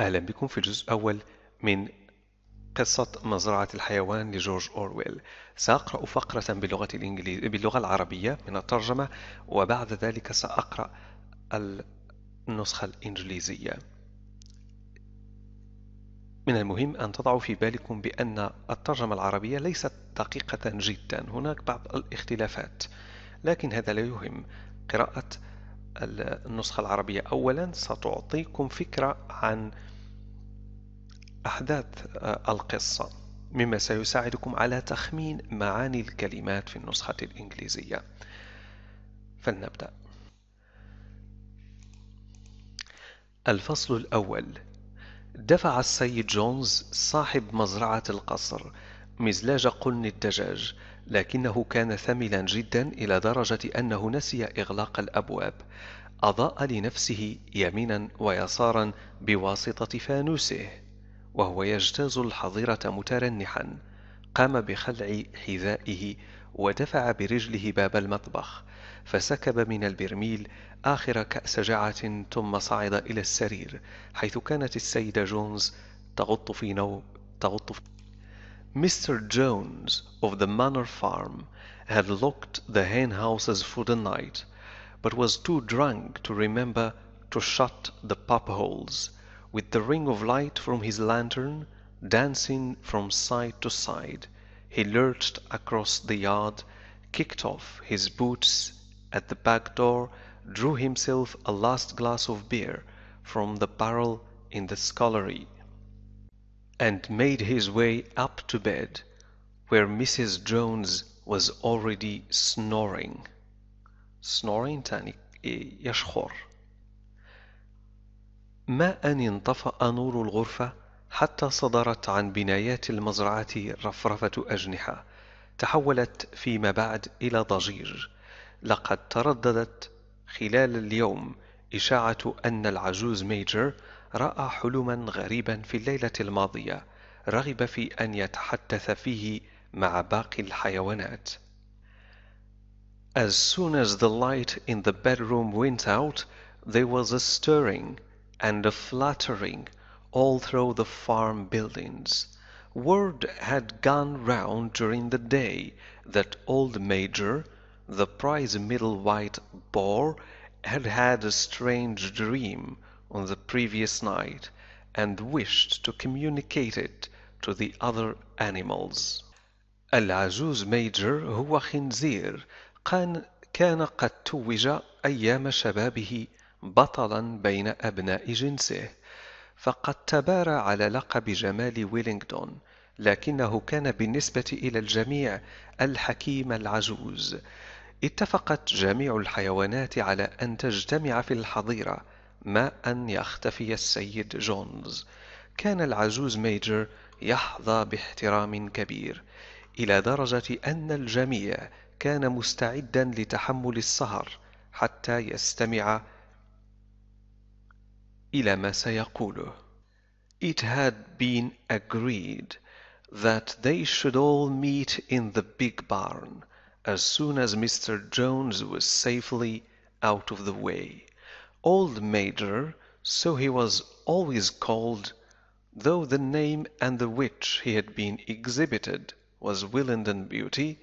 أهلا بكم في الجزء الأول من قصة مزرعة الحيوان لجورج أورويل سأقرأ فقرة باللغة, الإنجليز... باللغة العربية من الترجمة وبعد ذلك سأقرأ النسخة الإنجليزية من المهم أن تضعوا في بالكم بأن الترجمة العربية ليست دقيقة جدا هناك بعض الاختلافات لكن هذا لا يهم قراءة النسخة العربية أولا ستعطيكم فكرة عن أحداث آه، القصة مما سيساعدكم على تخمين معاني الكلمات في النسخة الإنجليزية فلنبدأ الفصل الأول دفع السيد جونز صاحب مزرعة القصر مزلاج قن الدجاج لكنه كان ثملا جدا إلى درجة أنه نسي إغلاق الأبواب أضاء لنفسه يمينا ويسارا بواسطة فانوسه وهو يجتاز الحظيرة مترنحا قام بخلع حذائه ودفع برجله باب المطبخ فسكب من البرميل آخر كأس جعة ثم صعد إلى السرير حيث كانت السيدة جونز تغط في نوم تغط في Mr. Jones, of the Manor Farm, had locked the hen houses for the night, but was too drunk to remember to shut the pap holes, with the ring of light from his lantern dancing from side to side, he lurched across the yard, kicked off his boots at the back door, drew himself a last glass of beer from the barrel in the scullery, and made his way up to bed, where Mrs. Jones was already snoring. snoring تعني يشخر. ما أن انطفأ نور الغرفة حتى صدرت عن بنايات المزرعة رفرفة أجنحة تحولت فيما بعد إلى ضجيج لقد ترددت خلال اليوم إشاعة أن العجوز ميجر رأى حلما غريبا في الليلة الماضية رغب في أن يتحدث فيه مع باقي الحيوانات. As soon as the light in the bedroom went out, there was a stirring and a fluttering all through the farm buildings. Word had gone round during the day that old Major, the prize Middle White boar, had had a strange dream on the previous night and wished to communicate it to the other animals. العجوز ميجر هو خنزير كان قد توج أيام شبابه بطلا بين أبناء جنسه فقد تبارى على لقب جمال ويلينغتون لكنه كان بالنسبة إلى الجميع الحكيم العجوز اتفقت جميع الحيوانات على أن تجتمع في الحظيرة ما أن يختفي السيد جونز كان العجوز ميجر يحظى باحترام كبير إلى درجة أن الجميع كان مستعدا لتحمل السهر حتى يستمع إلى ما سيقوله. It had been agreed that they should all meet in the big barn as soon as Mr. Jones was safely out of the way. Old Major, so he was always called, though the name and the which he had been exhibited was Willenden Beauty,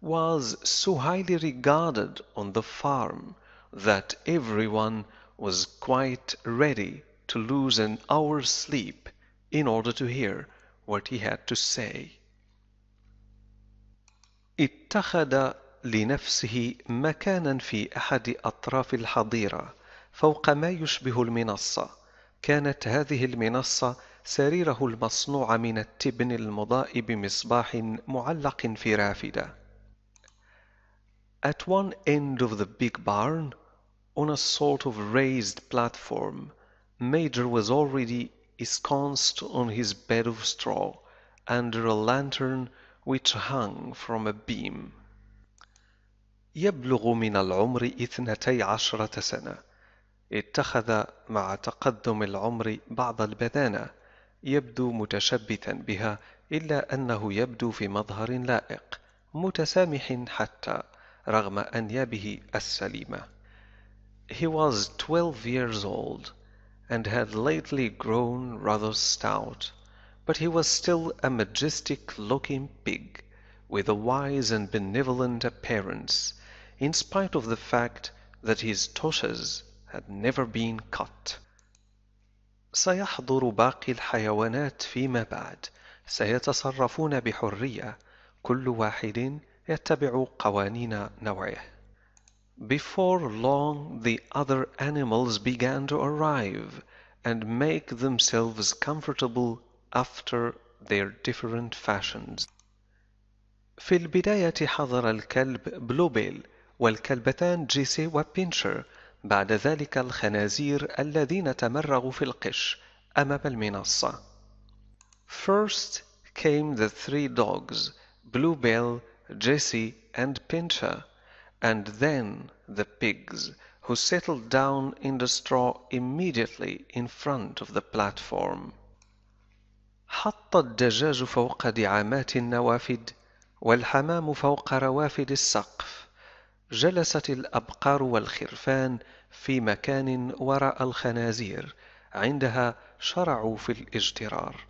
was so highly regarded on the farm that every one was quite ready to lose an hour's sleep in order to hear what he had to say. اتخذ لنفسه مكانا في أحد أطراف الحظيرة فوق ما يشبه المنصة كانت هذه المنصة سريره المصنوع من التبن المضاء بمصباح معلق في رافدة At one end of the big barn on a sort of raised platform Major was already ensconced on his bed of straw under a lantern which hung from a beam. يبلغ من العمر اثنتي عشرة سنة اتخذ مع تقدم العمر بعض البدانة يبدو متشبثا بها إلا أنه يبدو في مظهر لائق متسامح حتى رغم أنيابه السليمة. He was 12 years old and had lately grown rather stout, but he was still a majestic-looking pig with a wise and benevolent appearance, in spite of the fact that his toshes had never been cut. سيحضر باقي الحيوانات فيما بعد. سيتصرفون بحرية. كل واحد يتبع قوانين نوعه. Before long the other animals began to arrive and make themselves comfortable after their different fashions. في البداية حضر الكلب بلوبيل والكلبتان جيسي وبينشر بعد ذلك الخنازير الذين تمرغوا في القش أمام المنصة. First came the three dogs, Bluebell, Jesse, and Pincher, and then the pigs, who settled down in the straw immediately in front of the platform. حط الدجاج فوق دعامات النوافذ والحمام فوق روافد السقف جلست الأبقار والخرفان في مكان وراء الخنازير عندها شرعوا في الاجترار.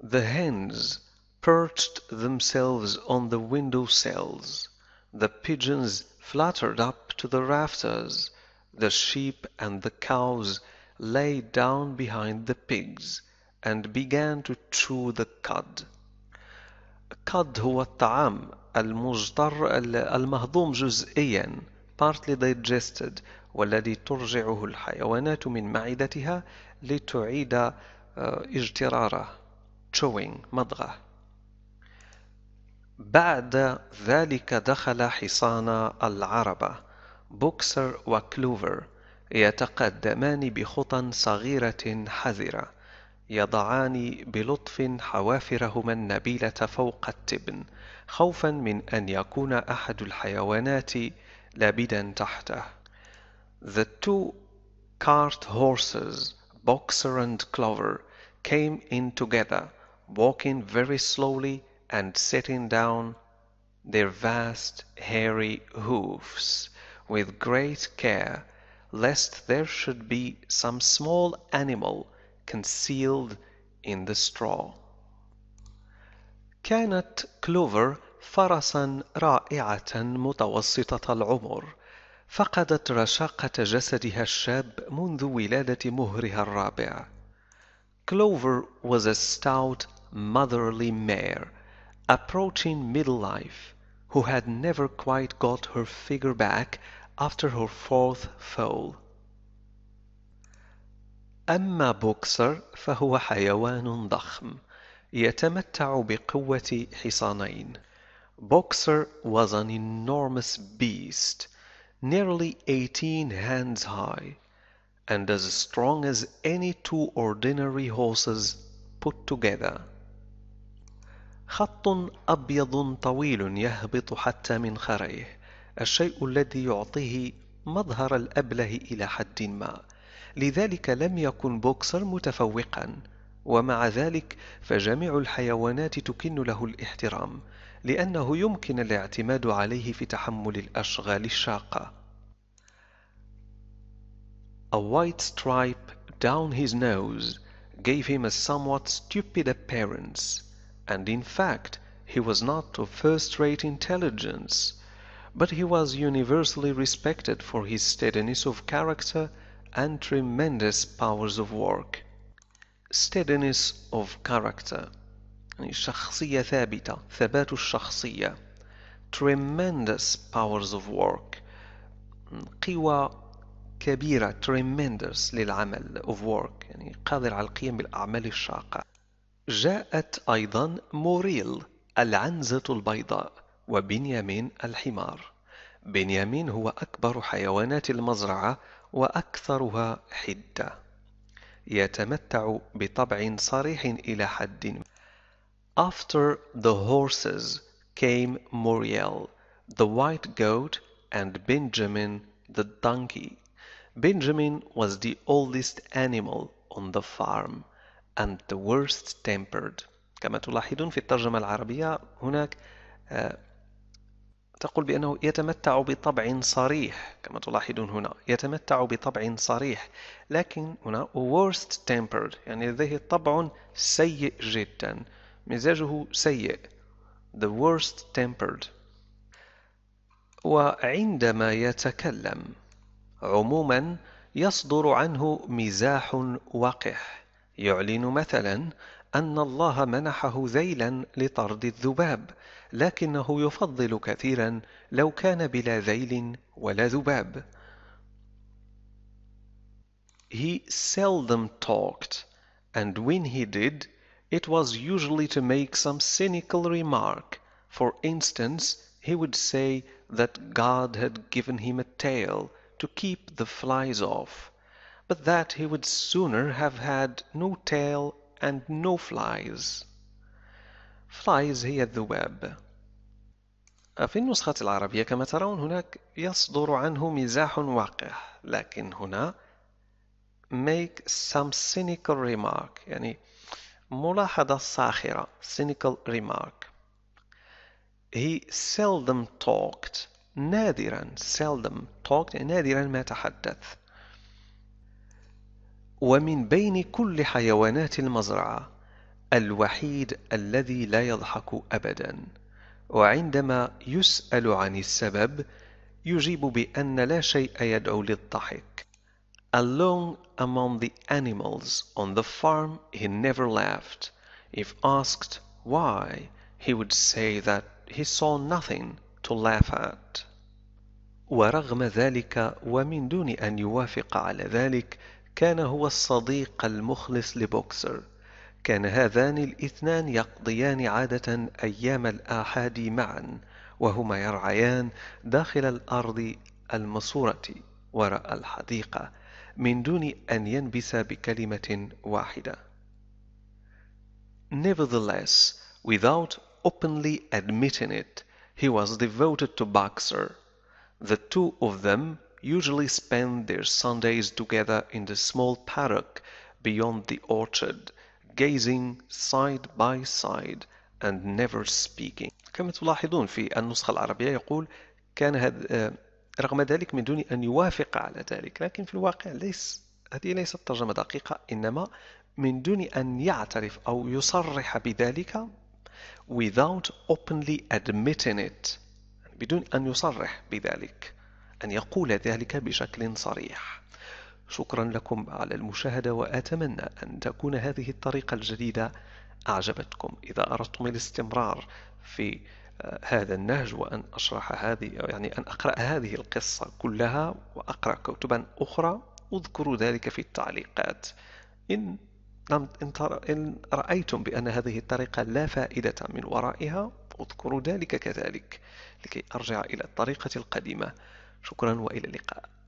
The hens perched themselves on the window sills. The pigeons fluttered up to the rafters. The sheep and the cows lay down behind the pigs and began to chew the cud. الكد هو الطعام المجدر المهضوم جزئيا partly digested والذي ترجعه الحيوانات من معدتها لتعيد آه، اجتراره chewing مضغه بعد ذلك دخل حصان العربة بوكسر وكلوفر يتقدمان بخطى صغيرة حذرة يضعان بلطف حوافرهما النبيلة فوق التبن خوفا من أن يكون أحد الحيوانات لابدا تحته. The two cart horses, Boxer and Clover, came in together, walking very slowly and setting down their vast hairy hoofs with great care, lest there should be some small animal concealed in the straw. كانت كلوفر فرسا رائعة متوسطة العمر فقدت رشاقة جسدها الشاب منذ ولادة مهرها الرابع Clover was a stout motherly mare approaching middle life who had never quite got her figure back after her fourth foal أما بوكسر فهو حيوان ضخم يتمتع بقوة حصانين. بوكسر was an enormous beast, nearly 18 hands high, and as strong as any two ordinary horses put together. خط أبيض طويل يهبط حتى خريه الشيء الذي يعطيه مظهر الأبله إلى حد ما. لذلك لم يكن بوكسر متفوقا ومع ذلك فجميع الحيوانات تكن له الاحترام لأنه يمكن الاعتماد عليه في تحمل الأشغال الشاقة. A white stripe down his nose gave him a somewhat stupid appearance, and in fact he was not of first-rate intelligence, but he was universally respected for his steadiness of character and tremendous powers of work steadiness of character يعني شخصية ثابتة ثبات الشخصية tremendous powers of work قوى كبيرة tremendous للعمل of work يعني قادر على القيام بالأعمال الشاقة جاءت أيضا موريل العنزة البيضاء وبنيامين الحمار بنيامين هو أكبر حيوانات المزرعة وأكثرها حدة يتمتع بطبع صريح إلى حد After the horses came Muriel, the white goat, and Benjamin, the donkey. Benjamin was the oldest animal on the farm and the worst tempered. كما تلاحظون في الترجمة العربية هناك تقول بأنه يتمتع بطبع صريح كما تلاحظون هنا يتمتع بطبع صريح لكن هنا worst tempered يعني لديه طبع سيء جدا مزاجه سيء the worst tempered وعندما يتكلم عموما يصدر عنه مزاح وقح يعلن مثلا أن الله منحه ذيلا لطرد الذباب لكنه يفضل كثيرا لو كان بلا ذيل ولا ذباب He seldom talked and when he did it was usually to make some cynical remark. For instance, he would say that God had given him a tail to keep the flies off, but that he would sooner have had no tail and no flies flies هي الذباب في النسخة العربية كما ترون هناك يصدر عنه مزاح وقح لكن هنا make some cynical remark يعني ملاحظة ساخرة cynical remark he seldom talked نادرا seldom talked يعني نادرا ما تحدث ومن بين كل حيوانات المزرعة الوحيد الذي لا يضحك أبدا وعندما يسأل عن السبب يجيب بأن لا شيء يدعو للضحك Alone among the animals on the farm he never laughed. If asked why, he would say that he saw nothing to laugh at. ورغم ذلك ومن دون أن يوافق على ذلك كان هو الصديق المخلص لبوكسر كان هذان الاثنان يقضيان عادة أيام الآحاد معا وهما يرعيان داخل الأرض المصورة وراء الحديقة من دون أن ينبس بكلمة واحدة. Nevertheless, without openly admitting it, he was devoted to Boxer. The two of them usually spend their Sundays together in the small paddock beyond the orchard, gazing side by side and never speaking. كما تلاحظون في النسخة العربية يقول كان هذا آه، رغم ذلك من دون أن يوافق على ذلك لكن في الواقع ليس هذه ليست ترجمة دقيقة إنما من دون أن يعترف أو يصرح بذلك without openly admitting it بدون أن يصرح بذلك أن يقول ذلك بشكل صريح شكرا لكم على المشاهدة وأتمنى أن تكون هذه الطريقة الجديدة أعجبتكم إذا أردتم الاستمرار في آه، هذا النهج وأن أشرح هذه يعني أن أقرأ هذه القصة كلها وأقرأ كتبا أخرى اذكروا ذلك في التعليقات إن إن رأيتم بأن هذه الطريقة لا فائدة من ورائها اذكروا ذلك كذلك لكي أرجع إلى الطريقة القديمة شكرا والى اللقاء